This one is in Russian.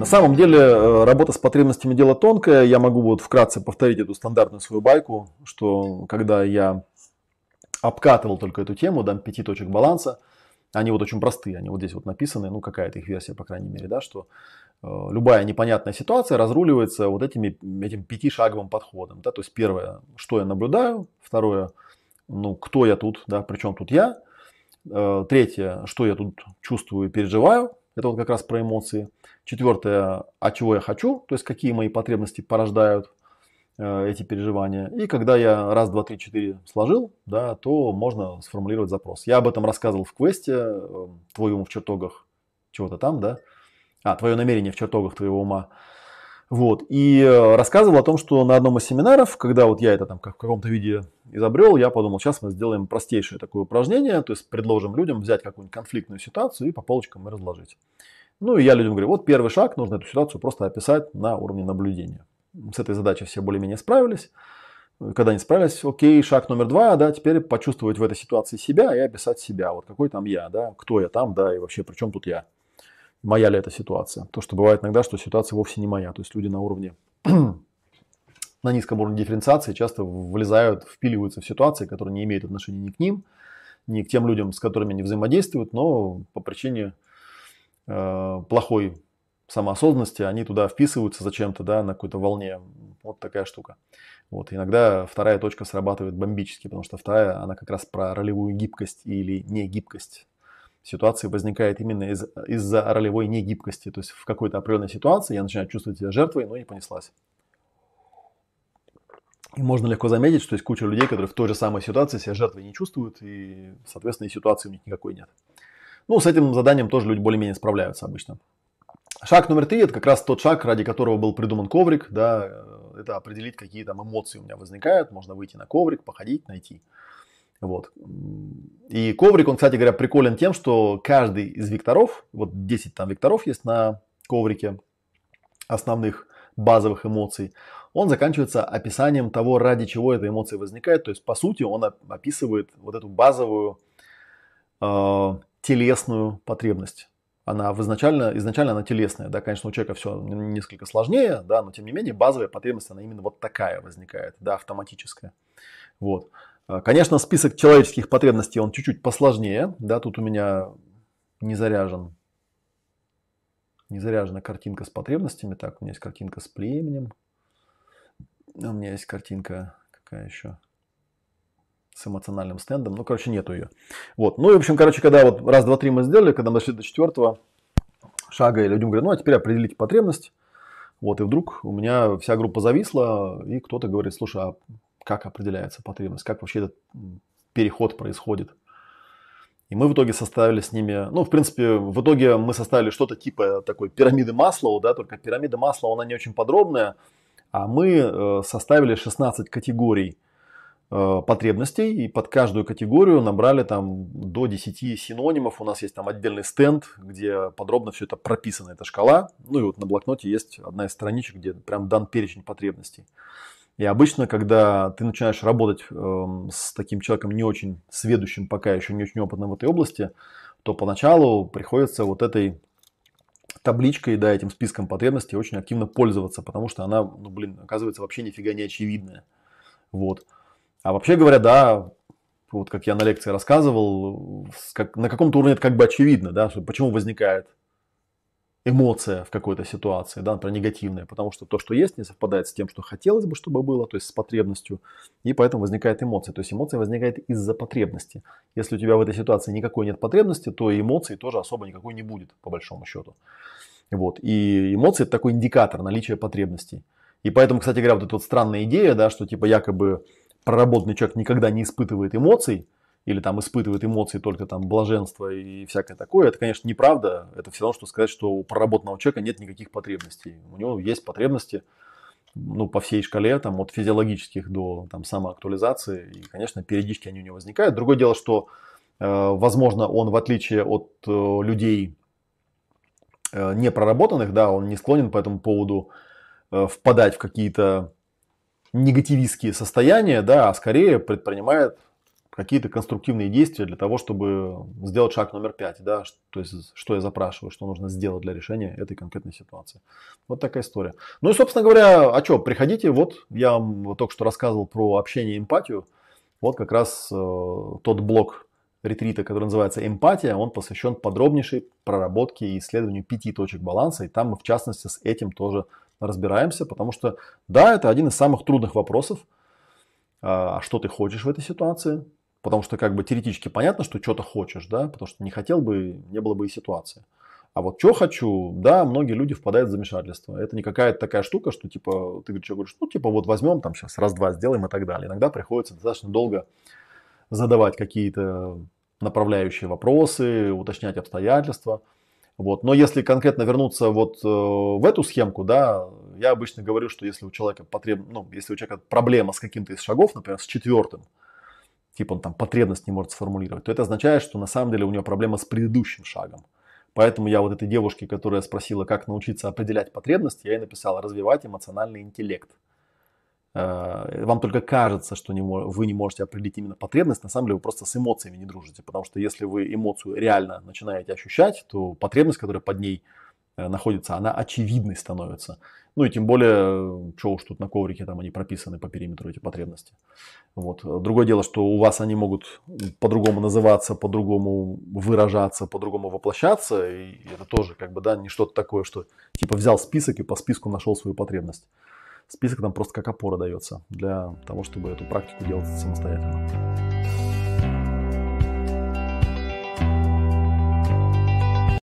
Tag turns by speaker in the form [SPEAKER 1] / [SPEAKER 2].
[SPEAKER 1] На самом деле э, работа с потребностями дело тонкое. Я могу вот вкратце повторить эту стандартную свою байку, что когда я обкатывал только эту тему, дам пяти точек баланса, они вот очень простые, они вот здесь вот написаны, ну какая-то их версия, по крайней мере, да, что э, любая непонятная ситуация разруливается вот этими, этим пятишаговым подходом, да, то есть первое, что я наблюдаю, второе, ну кто я тут, да, причем тут я, э, третье, что я тут чувствую и переживаю, это вот как раз про эмоции. Четвертое, а чего я хочу, то есть какие мои потребности порождают э, эти переживания. И когда я раз, два, три, четыре сложил, да, то можно сформулировать запрос. Я об этом рассказывал в квесте э, «Твой ум в чертогах чего-то там», да? А, «Твое намерение в чертогах твоего ума». Вот. И э, рассказывал о том, что на одном из семинаров, когда вот я это там как в каком-то виде изобрел, я подумал, сейчас мы сделаем простейшее такое упражнение, то есть предложим людям взять какую-нибудь конфликтную ситуацию и по полочкам и разложить. Ну и я людям говорю, вот первый шаг, нужно эту ситуацию просто описать на уровне наблюдения. С этой задачей все более-менее справились. Когда не справились, окей, шаг номер два, да, теперь почувствовать в этой ситуации себя и описать себя. Вот какой там я, да, кто я там, да, и вообще при чем тут я моя ли эта ситуация. То, что бывает иногда, что ситуация вовсе не моя. То есть люди на уровне на низком уровне дифференциации часто влезают, впиливаются в ситуации, которые не имеют отношения ни к ним, ни к тем людям, с которыми они взаимодействуют, но по причине э, плохой самоосознанности они туда вписываются зачем-то, да, на какой-то волне. Вот такая штука. Вот. Иногда вторая точка срабатывает бомбически, потому что вторая, она как раз про ролевую гибкость или не гибкость ситуации возникает именно из, из-за ролевой негибкости. То есть в какой-то определенной ситуации я начинаю чувствовать себя жертвой, но не понеслась. И можно легко заметить, что есть куча людей, которые в той же самой ситуации себя жертвой не чувствуют, и, соответственно, и ситуации у них никакой нет. Ну, с этим заданием тоже люди более-менее справляются обычно. Шаг номер три – это как раз тот шаг, ради которого был придуман коврик. Да, э, это определить, какие там эмоции у меня возникают. Можно выйти на коврик, походить, найти. Вот. И коврик, он, кстати говоря, приколен тем, что каждый из векторов, вот 10 там векторов есть на коврике основных базовых эмоций, он заканчивается описанием того, ради чего эта эмоция возникает. То есть, по сути, он описывает вот эту базовую э, телесную потребность. Она изначально, изначально она телесная, да, конечно, у человека все несколько сложнее, да, но тем не менее базовая потребность, она именно вот такая возникает, да, автоматическая. Вот. А, конечно, список человеческих потребностей, он чуть-чуть посложнее. Да, тут у меня не заряжен. Не заряжена картинка с потребностями. Так, у меня есть картинка с племенем. А у меня есть картинка, какая еще? С эмоциональным стендом. Ну, короче, нету ее. Вот. Ну и, в общем, короче, когда вот раз, два, три мы сделали, когда мы дошли до четвертого шага, и людям говорят, ну, а теперь определите потребность. Вот, и вдруг у меня вся группа зависла, и кто-то говорит, слушай, а как определяется потребность, как вообще этот переход происходит. И мы в итоге составили с ними, ну, в принципе, в итоге мы составили что-то типа такой пирамиды масла, да, только пирамида масла она не очень подробная, а мы э, составили 16 категорий э, потребностей, и под каждую категорию набрали там до 10 синонимов. У нас есть там отдельный стенд, где подробно все это прописано, эта шкала. Ну и вот на блокноте есть одна из страничек, где прям дан перечень потребностей. И обычно, когда ты начинаешь работать э, с таким человеком не очень сведущим, пока еще не очень опытным в этой области, то поначалу приходится вот этой табличкой, да, этим списком потребностей очень активно пользоваться, потому что она, ну, блин, оказывается вообще нифига не очевидная. Вот. А вообще говоря, да, вот как я на лекции рассказывал, как, на каком-то уровне это как бы очевидно, да, что, почему возникает эмоция в какой-то ситуации, да, например, негативная, потому что то, что есть, не совпадает с тем, что хотелось бы, чтобы было, то есть с потребностью, и поэтому возникает эмоция. То есть эмоция возникает из-за потребности. Если у тебя в этой ситуации никакой нет потребности, то и эмоции тоже особо никакой не будет, по большому счету. Вот. И эмоции – это такой индикатор наличия потребностей. И поэтому, кстати говоря, вот эта вот странная идея, да, что типа якобы проработанный человек никогда не испытывает эмоций – или там испытывает эмоции только там блаженство и всякое такое, это, конечно, неправда. Это все равно, что сказать, что у проработанного человека нет никаких потребностей. У него есть потребности, ну, по всей шкале, там, от физиологических до там, самоактуализации. И, конечно, периодически они у него возникают. Другое дело, что, э, возможно, он, в отличие от э, людей э, непроработанных, да, он не склонен по этому поводу э, впадать в какие-то негативистские состояния, да, а скорее предпринимает какие-то конструктивные действия для того, чтобы сделать шаг номер пять, да, то есть что я запрашиваю, что нужно сделать для решения этой конкретной ситуации. Вот такая история. Ну и, собственно говоря, а что, приходите, вот я вам только что рассказывал про общение и эмпатию, вот как раз э, тот блок ретрита, который называется «Эмпатия», он посвящен подробнейшей проработке и исследованию пяти точек баланса, и там мы, в частности, с этим тоже разбираемся, потому что, да, это один из самых трудных вопросов, а, а что ты хочешь в этой ситуации, Потому что как бы теоретически понятно, что что-то хочешь, да, потому что не хотел бы, не было бы и ситуации. А вот что хочу, да, многие люди впадают в замешательство. Это не какая-то такая штука, что типа ты говоришь, ну типа вот возьмем там сейчас раз-два сделаем и так далее. Иногда приходится достаточно долго задавать какие-то направляющие вопросы, уточнять обстоятельства. Вот. Но если конкретно вернуться вот э, в эту схемку, да, я обычно говорю, что если у человека потреб... ну, если у человека проблема с каким-то из шагов, например, с четвертым, типа он там потребность не может сформулировать, то это означает, что на самом деле у него проблема с предыдущим шагом. Поэтому я вот этой девушке, которая спросила, как научиться определять потребность, я ей написал развивать эмоциональный интеллект. Э, вам только кажется, что не, вы не можете определить именно потребность, на самом деле вы просто с эмоциями не дружите, потому что если вы эмоцию реально начинаете ощущать, то потребность, которая под ней Э, находится, она очевидной становится. Ну и тем более, э, что уж тут на коврике, там они прописаны по периметру эти потребности. Вот. Другое дело, что у вас они могут по-другому называться, по-другому выражаться, по-другому воплощаться. И это тоже как бы, да, не что-то такое, что типа взял список и по списку нашел свою потребность. Список там просто как опора дается для того, чтобы эту практику делать самостоятельно.